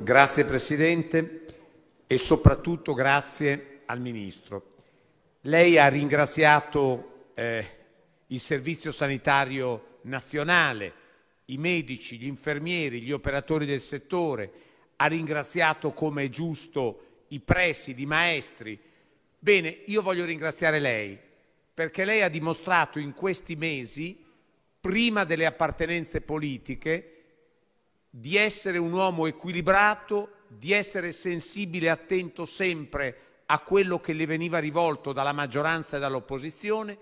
Grazie Presidente e soprattutto grazie al Ministro. Lei ha ringraziato eh, il Servizio Sanitario Nazionale, i medici, gli infermieri, gli operatori del settore, ha ringraziato come è giusto i presidi, i maestri. Bene, io voglio ringraziare lei perché lei ha dimostrato in questi mesi, prima delle appartenenze politiche, di essere un uomo equilibrato, di essere sensibile e attento sempre a quello che le veniva rivolto dalla maggioranza e dall'opposizione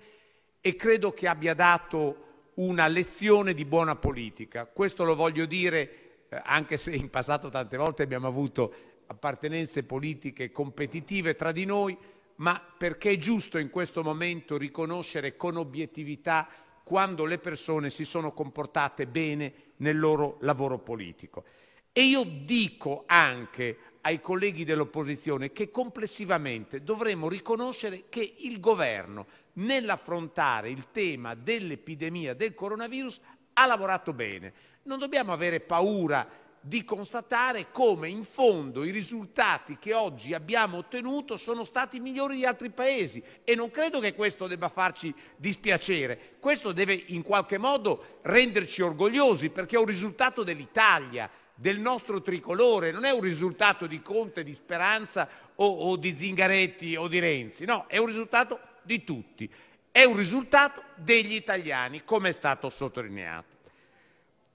e credo che abbia dato una lezione di buona politica. Questo lo voglio dire eh, anche se in passato tante volte abbiamo avuto appartenenze politiche competitive tra di noi, ma perché è giusto in questo momento riconoscere con obiettività quando le persone si sono comportate bene nel loro lavoro politico. E io dico anche ai colleghi dell'opposizione che complessivamente dovremo riconoscere che il governo nell'affrontare il tema dell'epidemia del coronavirus ha lavorato bene. Non dobbiamo avere paura di constatare come in fondo i risultati che oggi abbiamo ottenuto sono stati migliori di altri paesi e non credo che questo debba farci dispiacere, questo deve in qualche modo renderci orgogliosi perché è un risultato dell'Italia, del nostro tricolore, non è un risultato di Conte, di Speranza o, o di Zingaretti o di Renzi, no, è un risultato di tutti, è un risultato degli italiani come è stato sottolineato.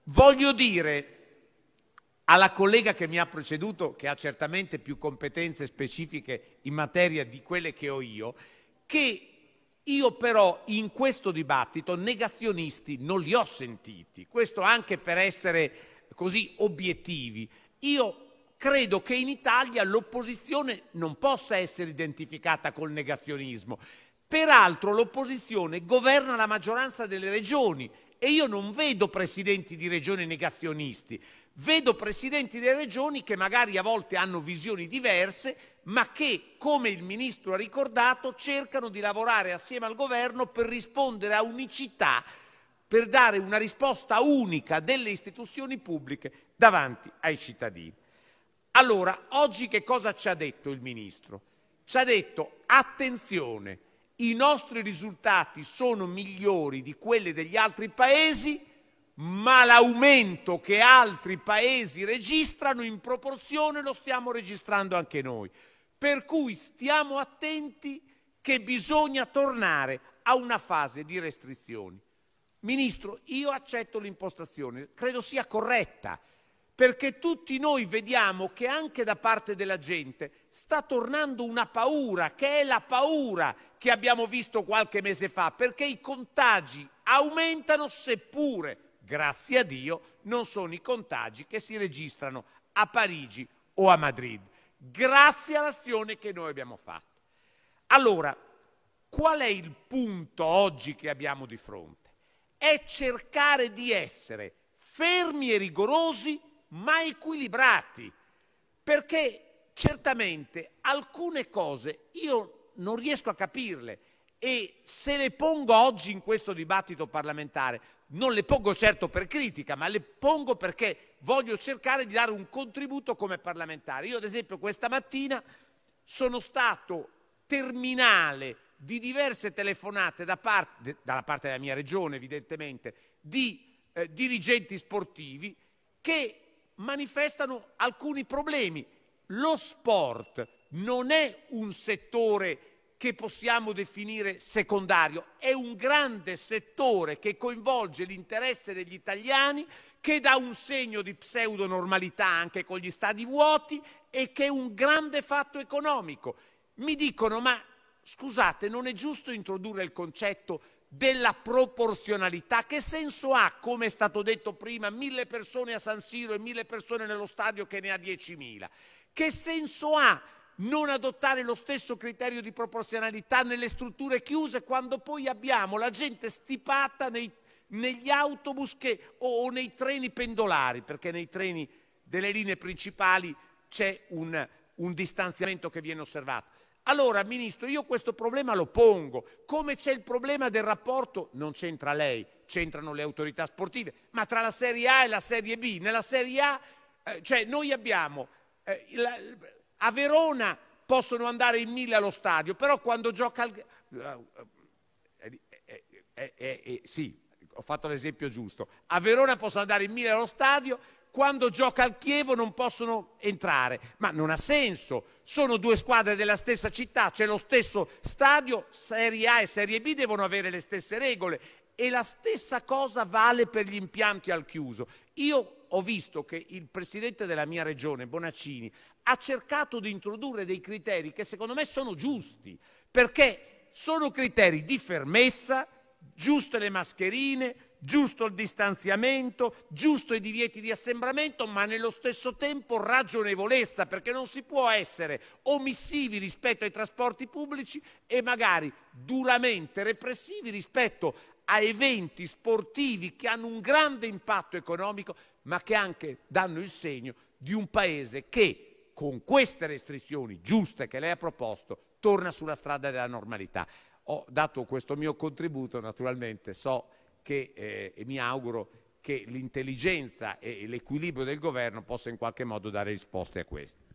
Voglio dire alla collega che mi ha preceduto, che ha certamente più competenze specifiche in materia di quelle che ho io, che io però in questo dibattito negazionisti non li ho sentiti, questo anche per essere così obiettivi. Io credo che in Italia l'opposizione non possa essere identificata col negazionismo. Peraltro l'opposizione governa la maggioranza delle regioni e io non vedo presidenti di regione negazionisti, vedo presidenti delle regioni che magari a volte hanno visioni diverse, ma che, come il ministro ha ricordato, cercano di lavorare assieme al governo per rispondere a unicità, per dare una risposta unica delle istituzioni pubbliche davanti ai cittadini. Allora, oggi che cosa ci ha detto il ministro? Ci ha detto attenzione i nostri risultati sono migliori di quelli degli altri paesi, ma l'aumento che altri paesi registrano in proporzione lo stiamo registrando anche noi. Per cui stiamo attenti che bisogna tornare a una fase di restrizioni. Ministro, io accetto l'impostazione, credo sia corretta, perché tutti noi vediamo che anche da parte della gente sta tornando una paura, che è la paura che abbiamo visto qualche mese fa, perché i contagi aumentano seppure, grazie a Dio, non sono i contagi che si registrano a Parigi o a Madrid, grazie all'azione che noi abbiamo fatto. Allora, qual è il punto oggi che abbiamo di fronte? È cercare di essere fermi e rigorosi, ma equilibrati, perché certamente alcune cose io non riesco a capirle e se le pongo oggi in questo dibattito parlamentare non le pongo certo per critica, ma le pongo perché voglio cercare di dare un contributo come parlamentare. Io ad esempio questa mattina sono stato terminale di diverse telefonate da parte, dalla parte della mia regione evidentemente, di eh, dirigenti sportivi che manifestano alcuni problemi lo sport non è un settore che possiamo definire secondario, è un grande settore che coinvolge l'interesse degli italiani, che dà un segno di pseudonormalità anche con gli stadi vuoti e che è un grande fatto economico. Mi dicono, ma scusate, non è giusto introdurre il concetto della proporzionalità. Che senso ha, come è stato detto prima, mille persone a San Siro e mille persone nello stadio che ne ha diecimila? Che senso ha non adottare lo stesso criterio di proporzionalità nelle strutture chiuse quando poi abbiamo la gente stipata nei, negli autobus che, o, o nei treni pendolari, perché nei treni delle linee principali c'è un, un distanziamento che viene osservato. Allora, Ministro, io questo problema lo pongo. Come c'è il problema del rapporto? Non c'entra lei, c'entrano le autorità sportive, ma tra la Serie A e la Serie B. Nella Serie A, eh, cioè, noi abbiamo eh, a Verona possono andare in mille allo stadio, però quando gioca al... Eh, eh, eh, sì, ho fatto l'esempio giusto. A Verona possono andare in mille allo stadio, quando gioca al Chievo non possono entrare, ma non ha senso, sono due squadre della stessa città, c'è lo stesso stadio, Serie A e Serie B devono avere le stesse regole e la stessa cosa vale per gli impianti al chiuso. Io ho visto che il presidente della mia regione, Bonaccini, ha cercato di introdurre dei criteri che secondo me sono giusti, perché sono criteri di fermezza, giuste le mascherine, giusto il distanziamento, giusto i divieti di assembramento, ma nello stesso tempo ragionevolezza, perché non si può essere omissivi rispetto ai trasporti pubblici e magari duramente repressivi rispetto a eventi sportivi che hanno un grande impatto economico, ma che anche danno il segno di un paese che con queste restrizioni giuste che lei ha proposto torna sulla strada della normalità. Ho dato questo mio contributo, naturalmente so che, eh, e mi auguro che l'intelligenza e l'equilibrio del governo possa in qualche modo dare risposte a questo.